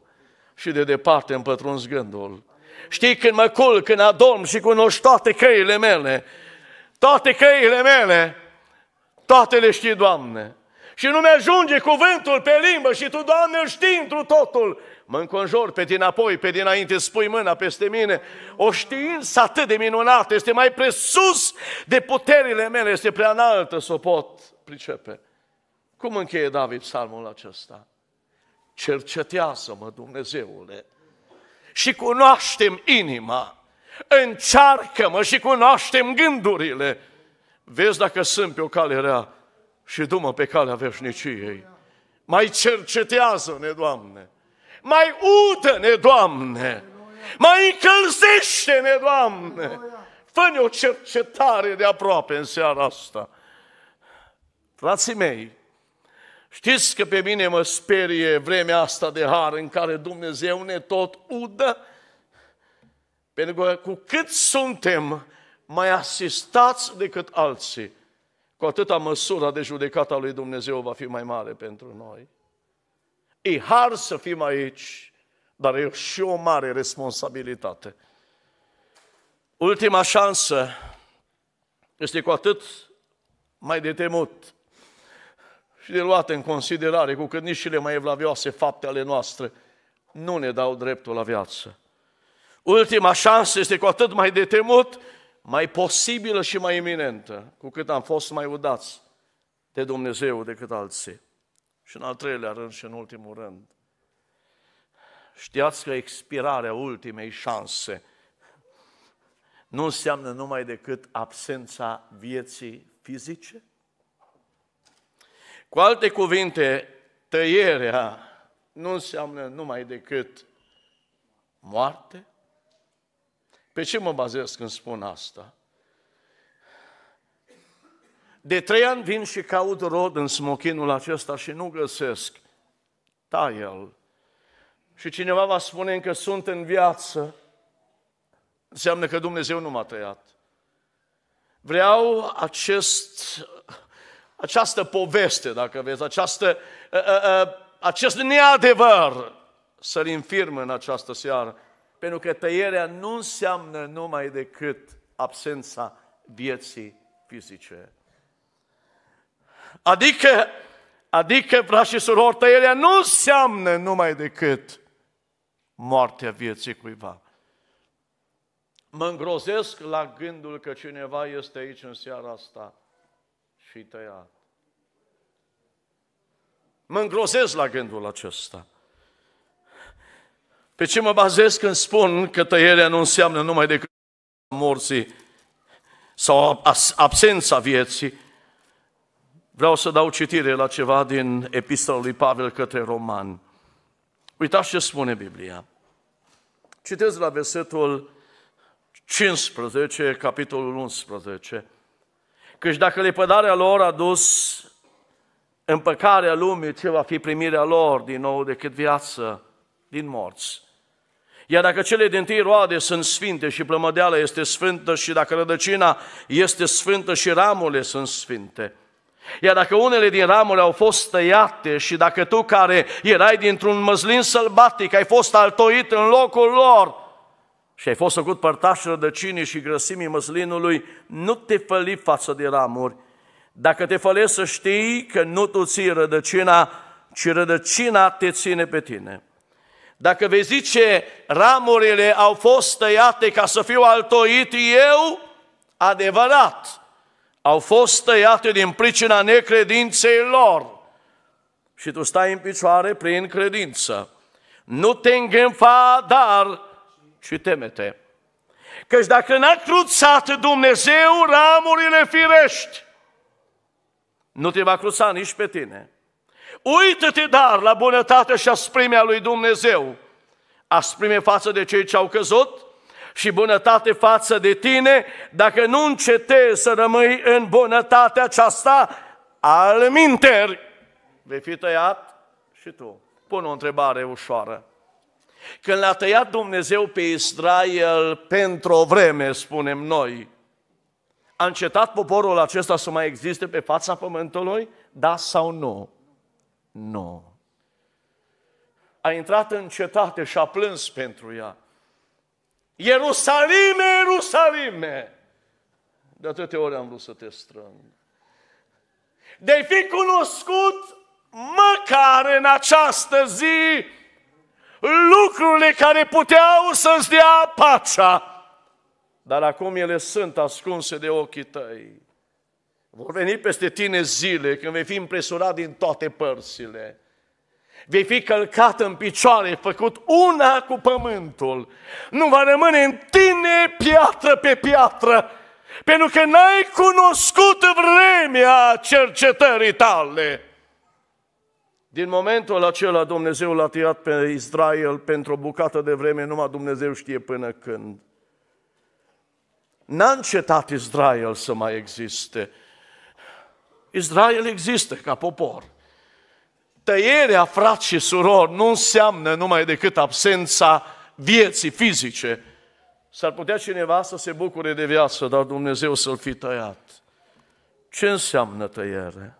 și de departe îmi pătrunzi gândul. Știi când mă culc, când adorm și cunoști toate căile mele. Toate căile mele, toate le știi, Doamne. Și nu mi ajunge cuvântul pe limbă și Tu, Doamne, știi întru totul mă înconjor pe dinapoi, pe dinainte, spui mâna peste mine. O știință atât de minunată este mai presus de puterile mele, este prea înaltă să o pot pricepe. Cum încheie David psalmul acesta? Cercetează-mă, Dumnezeule, și cunoaștem inima, încearcă-mă și cunoaștem gândurile. Vezi dacă sunt pe o cale rea și dumă pe calea veșniciei. Mai cercetează-ne, Doamne! mai udă-ne, Doamne! Mai încălzește-ne, Doamne! Fă-ne o cercetare de aproape în seara asta. Frații mei, știți că pe mine mă sperie vremea asta de har în care Dumnezeu ne tot udă? Pentru că cu cât suntem mai asistați decât alții, cu atâta măsura de judecată a lui Dumnezeu va fi mai mare pentru noi. E har să fim aici, dar e și o mare responsabilitate. Ultima șansă este cu atât mai de temut și de luat în considerare, cu cât nici cele mai evlavioase fapte ale noastre nu ne dau dreptul la viață. Ultima șansă este cu atât mai de temut, mai posibilă și mai iminentă, cu cât am fost mai udați de Dumnezeu decât alții. Și în al treilea rând și în ultimul rând, știați că expirarea ultimei șanse nu înseamnă numai decât absența vieții fizice? Cu alte cuvinte, tăierea nu înseamnă numai decât moarte? Pe ce mă bazez când spun asta? De trei ani vin și caut rod în smochinul acesta și nu găsesc. taiel. Da, l Și cineva va spune că sunt în viață. Înseamnă că Dumnezeu nu m-a tăiat. Vreau acest, această poveste, dacă vezi, această, ă, ă, ă, acest neadevăr să-l infirm în această seară. Pentru că tăierea nu înseamnă numai decât absența vieții fizice. Adică, adică, frați și surori, tăierea nu înseamnă numai decât moartea vieții cuiva. Mă îngrozesc la gândul că cineva este aici în seara asta și tăiat. Mă îngrozesc la gândul acesta. Pe ce mă bazez când spun că tăierea nu înseamnă numai decât morții sau absența vieții? Vreau să dau citire la ceva din epistola lui Pavel către roman. Uitați ce spune Biblia. Citez la versetul 15, capitolul 11. Căci dacă lepădarea lor a dus împăcarea lumii, ce va fi primirea lor din nou decât viață din morți? Iar dacă cele din tâi roade sunt sfinte și plămădeala este sfântă și dacă rădăcina este sfântă și ramurile sunt sfinte, iar dacă unele din ramuri au fost tăiate și dacă tu care erai dintr-un măslin sălbatic ai fost altoit în locul lor și ai fost făcut părtaș rădăcinii și grăsimii măslinului, nu te făli față de ramuri. Dacă te fălești să știi că nu tu ții rădăcina, ci rădăcina te ține pe tine. Dacă vei zice, ramurile au fost tăiate ca să fiu altoit eu, adevărat – au fost tăiate din pricina necredinței lor. Și tu stai în picioare prin credință. Nu te îngânfa, dar ci temete. Căci dacă n-a cruțat Dumnezeu ramurile firești, nu te va cruța nici pe tine. Uită-te dar la bunătatea și asprimea lui Dumnezeu. Asprime față de cei ce au căzut, și bunătate față de tine, dacă nu încetezi să rămâi în bunătatea aceasta, al minteri, vei fi tăiat și tu. Pun o întrebare ușoară. Când l-a tăiat Dumnezeu pe Israel pentru o vreme, spunem noi, a încetat poporul acesta să mai existe pe fața pământului? Da sau nu? Nu. A intrat în cetate și a plâns pentru ea. Ierusalime, Ierusalime! De atâtea ori am vrut să te strâng. De fi cunoscut măcar în această zi lucrurile care puteau să-ți dea pacea. Dar acum ele sunt ascunse de ochii tăi. Vor veni peste tine zile când vei fi impresionat din toate părțile vei fi călcat în picioare, făcut una cu pământul. Nu va rămâne în tine piatră pe piatră, pentru că n-ai cunoscut vremea cercetării tale. Din momentul acela Dumnezeu l-a tăiat pe Israel pentru o bucată de vreme, numai Dumnezeu știe până când. N-a încetat Israel să mai existe. Israel există ca popor tăierea, frați și surori, nu înseamnă numai decât absența vieții fizice. S-ar putea cineva să se bucure de viață, dar Dumnezeu să-l fi tăiat. Ce înseamnă tăiere?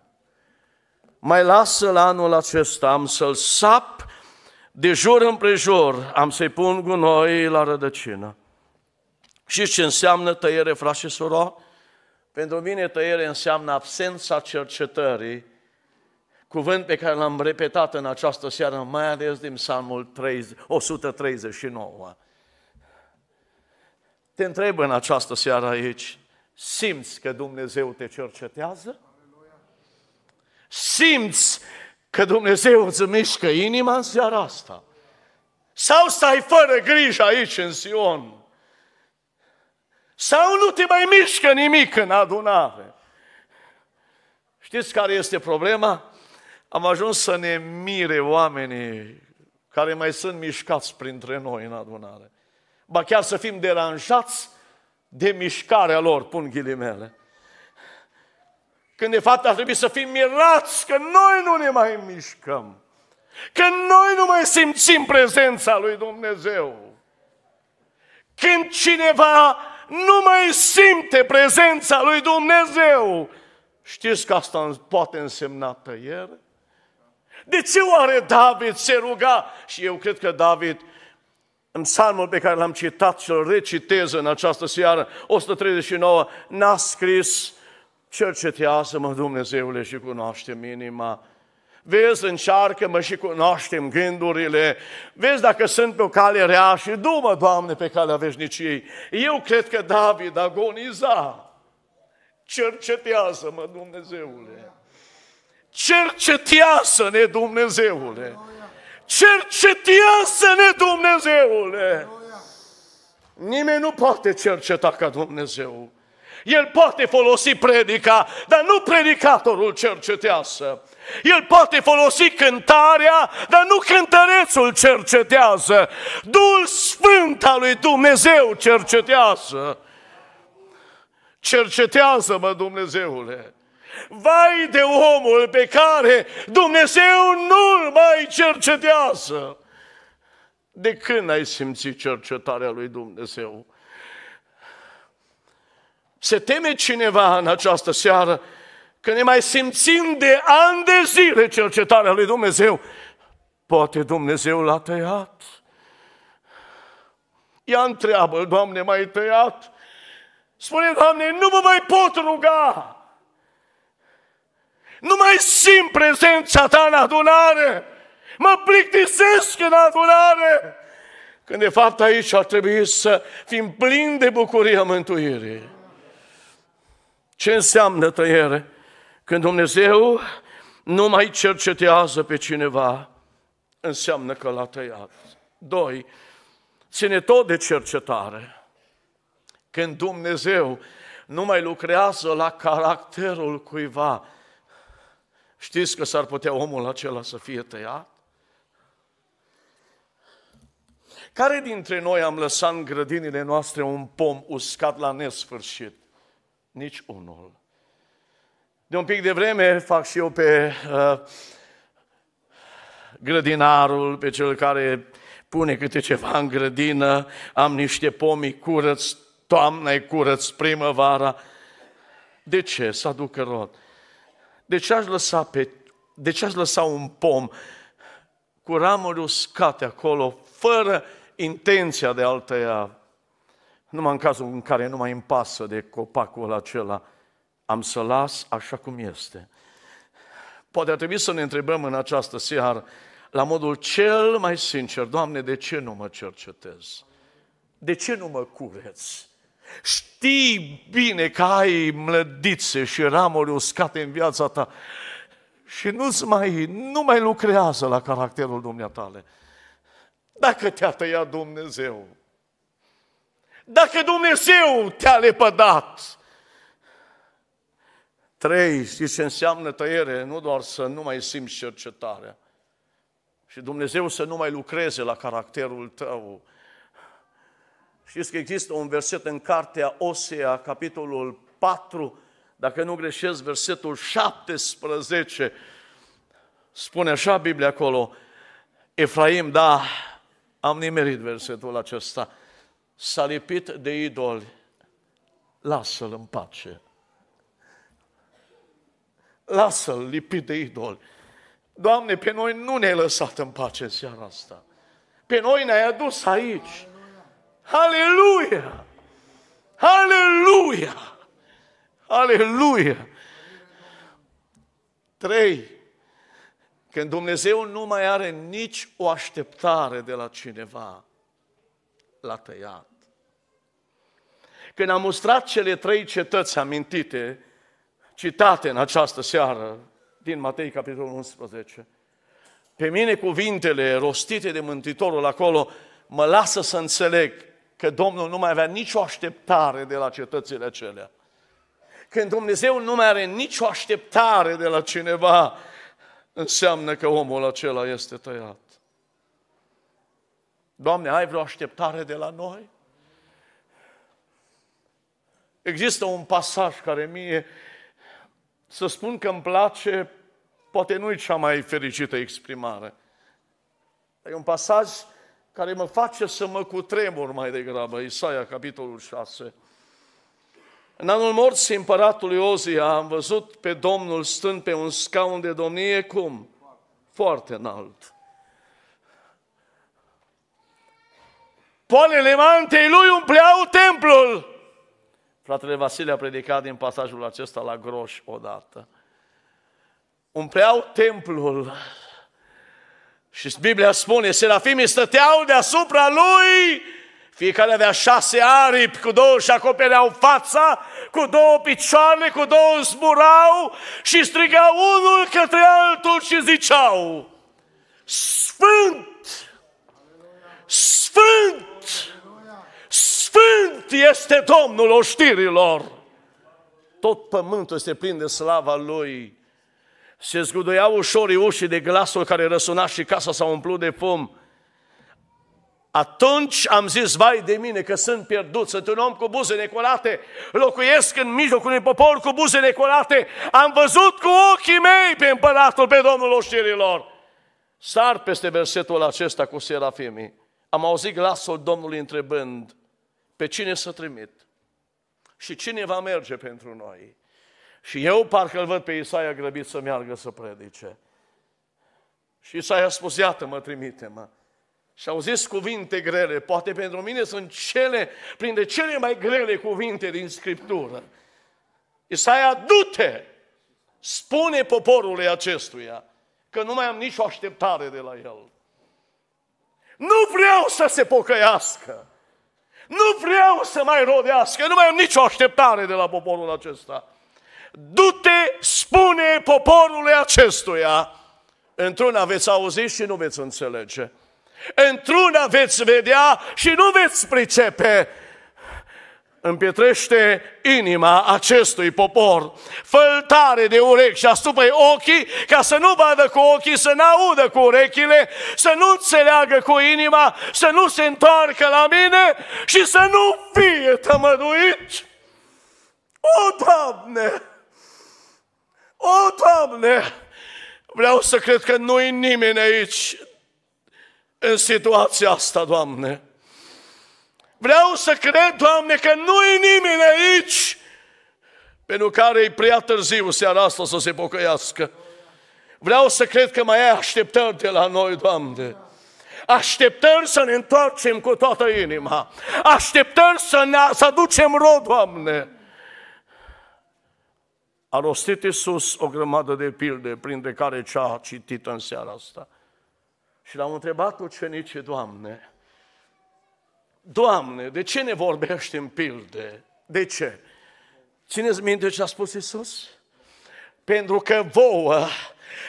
Mai lasă la anul acesta, am să-l sap de jur împrejur, am să-i pun gunoi la rădăcină. Și ce înseamnă tăiere, frați și surori? Pentru mine tăiere înseamnă absența cercetării cuvânt pe care l-am repetat în această seară, mai ales din Psalmul 139. Te întreb în această seară aici, simți că Dumnezeu te cercetează? Simți că Dumnezeu îți mișcă inima în seara asta? Sau stai fără grijă aici în Sion? Sau nu te mai mișcă nimic în adunare? Știți care este problema? Am ajuns să ne mire oamenii care mai sunt mișcați printre noi în adunare. Ba chiar să fim deranjați de mișcarea lor, pun ghilimele. Când de fapt ar trebui să fim mirați că noi nu ne mai mișcăm. Că noi nu mai simțim prezența lui Dumnezeu. Când cineva nu mai simte prezența lui Dumnezeu, știți că asta poate însemna tăiere? De ce oare David se ruga? Și eu cred că David, în psalmul pe care l-am citat și îl recitez în această seară, 139, n-a scris, cercetează-mă Dumnezeule și cunoaște-mi inima, Vezi, încearcă-mă și cunoaștem gândurile. Vezi dacă sunt pe o cale rea și du-mă, Doamne, pe calea veșniciei. Eu cred că David agoniza. Cercetează-mă, Dumnezeule. Cercetează-ne, Dumnezeule! Cercetează-ne, Dumnezeule! Nimeni nu poate cerceta ca Dumnezeu. El poate folosi predica, dar nu predicatorul cercetează. El poate folosi cântarea, dar nu cântărețul cercetează. Duhul Sfânt al lui Dumnezeu cercetează. Cercetează-mă, Dumnezeule! Vai de omul pe care Dumnezeu nu-l mai cercetează! De când ai simțit cercetarea lui Dumnezeu? Se teme cineva în această seară că ne mai simțim de ani de zile cercetarea lui Dumnezeu. Poate Dumnezeu l-a tăiat. Ia întreabă, Doamne, mai tăiat? Spune, Doamne, nu mă mai pot ruga. Nu mai simt prezența ta în adunare. Mă plictisesc în adunare. Când de fapt aici ar trebui să fim plini de bucuria mântuirii. Ce înseamnă tăiere? Când Dumnezeu nu mai cercetează pe cineva, înseamnă că l-a tăiat. Doi, ține tot de cercetare. Când Dumnezeu nu mai lucrează la caracterul cuiva, Știți că s-ar putea omul acela să fie tăiat? Care dintre noi am lăsat în grădinile noastre un pom uscat la nesfârșit? Nici unul. De un pic de vreme fac și eu pe uh, grădinarul, pe cel care pune câte ceva în grădină, am niște pomi curăți, toamna e curăți, primăvara. De ce? Să aducă rod. De ce aș lăsa, pe, de ce aș lăsa un pom cu ramuri uscate acolo, fără intenția de a-l tăia? Numai în cazul în care nu mai îmi pasă de copacul acela, am să las așa cum este. Poate ar trebui să ne întrebăm în această seară, la modul cel mai sincer, Doamne, de ce nu mă cercetez? De ce nu mă cureți? Știi bine că ai mlădițe și ramuri uscate în viața ta și nu-ți mai, nu mai lucrează la caracterul dumneatale. Dacă te-a tăiat Dumnezeu, dacă Dumnezeu te-a lepădat, Trei, știți ce înseamnă tăiere? Nu doar să nu mai simți cercetarea. Și Dumnezeu să nu mai lucreze la caracterul tău. Știți că există un verset în cartea Osea, capitolul 4, dacă nu greșesc, versetul 17, spune așa Biblia acolo, Efraim, da, am nimerit versetul acesta, s-a lipit de idoli, lasă-l în pace. Lasă-l lipit de idoli. Doamne, pe noi nu ne-ai lăsat în pace seara asta. Pe noi ne-ai adus aici. Aleluia! Aleluia! Aleluia! Trei. Când Dumnezeu nu mai are nici o așteptare de la cineva, l-a tăiat. Când am mustrat cele trei cetăți amintite, citate în această seară, din Matei, capitolul 11, pe mine cuvintele rostite de Mântuitorul acolo mă lasă să înțeleg că Domnul nu mai avea nicio așteptare de la cetățile acelea. Când Dumnezeu nu mai are nicio așteptare de la cineva, înseamnă că omul acela este tăiat. Doamne, ai vreo așteptare de la noi? Există un pasaj care mie, să spun că îmi place, poate nu e cea mai fericită exprimare. E un pasaj care mă face să mă cutremur mai degrabă, Isaia, capitolul 6. În anul morții împăratului Ozia am văzut pe Domnul stând pe un scaun de domnie, cum? Foarte înalt. Poalele mantei lui umpleau templul. Fratele Vasile a predicat din pasajul acesta la Groș odată. Umpleau templul. Și Biblia spune, serafimii stăteau deasupra lui, fiecare avea șase aripi, cu două și acopereau fața, cu două picioare, cu două zburau și strigau unul către altul și ziceau, Sfânt! Sfânt! Sfânt este Domnul oștirilor! Tot pământul se plin de slava Lui. Se zguduiau ușor ușii de glasul care răsuna și casa s-a umplut de fum. Atunci am zis, vai de mine că sunt pierdut, sunt un om cu buze necolate, locuiesc în mijlocul unui popor cu buze necolate, am văzut cu ochii mei pe împăratul, pe Domnul oșterilor. Sar peste versetul acesta cu serafimii. Am auzit glasul Domnului întrebând, pe cine să trimit? Și cine va merge pentru noi? Și eu parcă îl văd pe Isaia grăbit să meargă să predice. Și Isaia a spus, iată-mă, trimite-mă. Și au zis cuvinte grele, poate pentru mine sunt cele, printre cele mai grele cuvinte din Scriptură. Isaia, du-te! Spune poporului acestuia că nu mai am nicio așteptare de la el. Nu vreau să se pocăiască. Nu vreau să mai rodească. Nu mai am nicio așteptare de la poporul acesta du-te, spune poporului acestuia. Într-una veți auzi și nu veți înțelege. Într-una veți vedea și nu veți pricepe împietrește inima acestui popor. Făltare de urechi și astupă ochii ca să nu vadă cu ochii, să nu audă cu urechile, să nu înțeleagă cu inima, să nu se întoarcă la mine și să nu fie tămăduit. O, Doamne! O, Doamne, vreau să cred că nu-i nimeni aici în situația asta, Doamne. Vreau să cred, Doamne, că nu-i nimeni aici pentru care e prea târziu seara asta să se pocăiască. Vreau să cred că mai ai așteptări de la noi, Doamne. Așteptări să ne întoarcem cu toată inima. Așteptări să, ne, să aducem rod, Doamne. A rostit Iisus o grămadă de pilde, printre care cea citită în seara asta. Și l-am întrebat ucenicii, Doamne, Doamne, de ce ne vorbești în pilde? De ce? Țineți minte ce a spus Iisus? Pentru că vouă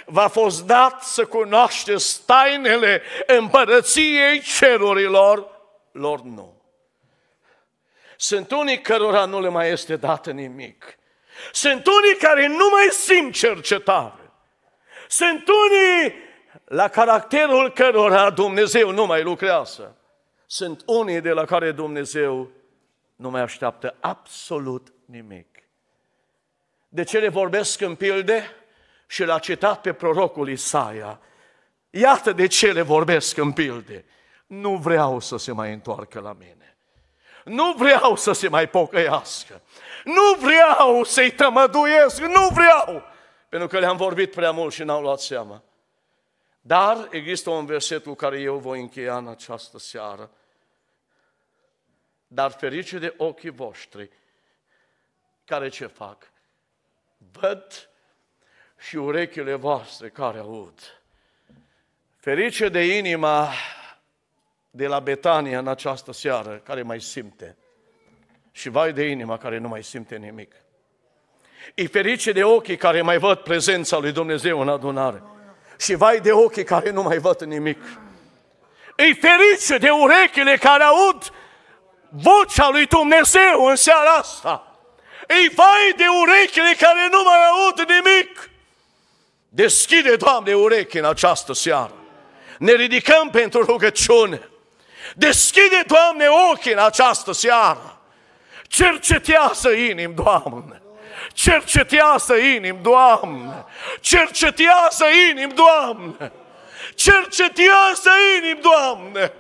v-a fost dat să cunoașteți tainele împărăției cerurilor, lor nu. Sunt unii cărora nu le mai este dat nimic. Sunt unii care nu mai simt cercetare. Sunt unii la caracterul cărora Dumnezeu nu mai lucrează. Sunt unii de la care Dumnezeu nu mai așteaptă absolut nimic. De ce le vorbesc în pilde? Și l-a citat pe prorocul Isaia. Iată de ce le vorbesc în pilde. Nu vreau să se mai întoarcă la mine. Nu vreau să se mai pocăiască. Nu vreau să-i tămăduiesc, nu vreau! Pentru că le-am vorbit prea mult și n-au luat seama. Dar există un verset cu care eu voi încheia în această seară. Dar ferice de ochii voștri, care ce fac? Văd și urechile voastre care aud. Ferice de inima de la Betania în această seară, care mai simte și vai de inima care nu mai simte nimic. E ferice de ochii care mai văd prezența lui Dumnezeu în adunare. Și vai de ochii care nu mai văd nimic. E ferice de urechile care aud vocea lui Dumnezeu în seara asta. E vai de urechile care nu mai aud nimic. Deschide, Doamne, urechi în această seară. Ne ridicăm pentru rugăciune. Deschide, Doamne, ochii în această seară. Cercetează inim, Doamne! Cercetează inim, Doamne! Cercetează inim, Doamne! Cercetează inim, Doamne!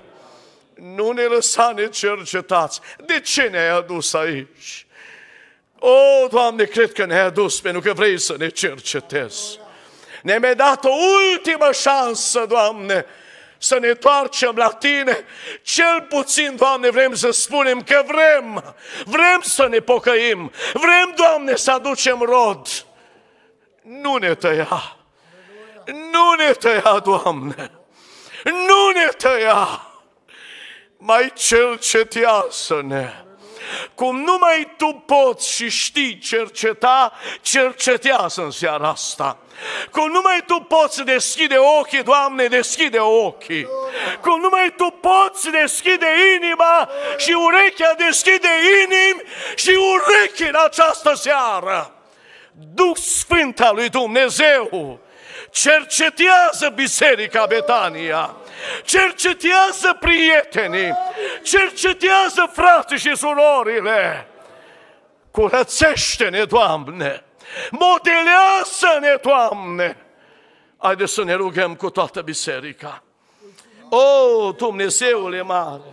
Nu ne lăsa necercetați. De ce ne-ai adus aici? O, Doamne, cred că ne-ai adus pentru că vrei să ne cercetezi. Ne-ai dat o ultimă șansă, Doamne, să ne întoarcem la Tine. Cel puțin, Doamne, vrem să spunem că vrem, vrem să ne pocăim, vrem, Doamne, să aducem rod. Nu ne tăia, nu ne tăia, Doamne, nu ne tăia, mai ce să ne cum numai tu poți și știi cerceta, cercetează în seara asta. Cum numai tu poți deschide ochii, Doamne, deschide ochii. Cum numai tu poți deschide inima și urechea deschide inim și urechii în această seară. Duh Sfânt al lui Dumnezeu cercetează Biserica Betania cercetează prietenii, cercetează frate și surorile. Curățește-ne, Doamne! Modelează-ne, Doamne! Haideți să ne rugăm cu toată biserica. O, oh, Dumnezeule mare!